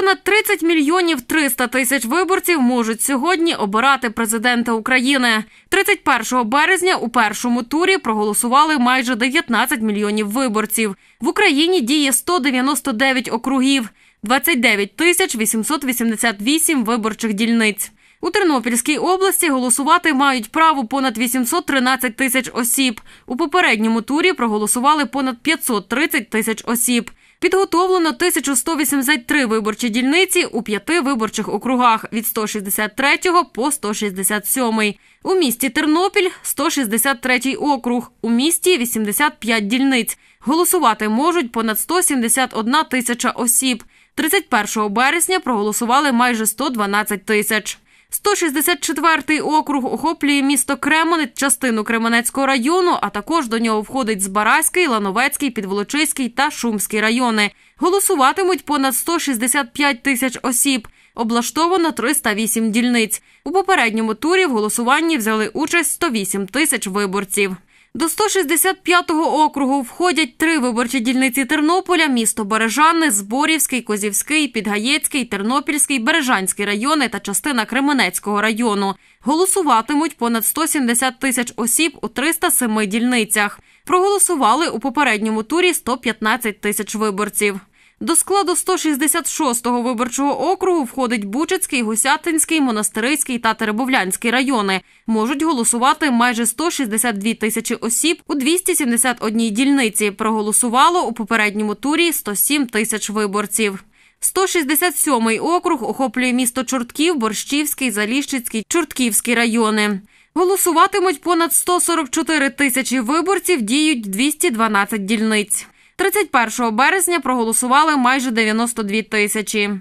Понад 30 мільйонів 300 тисяч виборців можуть сьогодні обирати президента України. 31 березня у першому турі проголосували майже 19 мільйонів виборців. В Україні діє 199 округів, 29 тисяч 888 виборчих дільниць. У Тернопільській області голосувати мають право понад 813 тисяч осіб. У попередньому турі проголосували понад 530 тисяч осіб. Підготовлено 1183 виборчі дільниці у п'яти виборчих округах від 163 по 167. У місті Тернопіль 163 округ, у місті 85 дільниць. Голосувати можуть понад 171 тисяча осіб. 31 березня проголосували майже 112 тисяч. 164-й округ охоплює місто Кремонець, частину Кременецького району. А також до нього входить Збараський, Лановецький, Підволочиський та Шумський райони. Голосуватимуть понад 165 тисяч осіб. Облаштовано 308 дільниць. У попередньому турі в голосуванні взяли участь 108 тисяч виборців. До 165-го округу входять три виборчі дільниці Тернополя: місто Бережани, Зборівський, Козівський, Підгаєцький, Тернопільський, Бережанський райони та частина Кременецького району. Голосуватимуть понад 170 тисяч осіб у 307 дільницях. Проголосували у попередньому турі 115 тисяч виборців. До складу 166-го виборчого округу входить Бучицький, Гусятинський, Монастирицький та Теребовлянський райони. Можуть голосувати майже 162 тисячі осіб у 271 дільниці. Проголосувало у попередньому турі 107 тисяч виборців. 167-й округ охоплює місто Чортків, Борщівський, Заліщицький, Чортківський райони. Голосуватимуть понад 144 тисячі виборців, діють 212 дільниць. 31 березня проголосували майже 92 тисячі.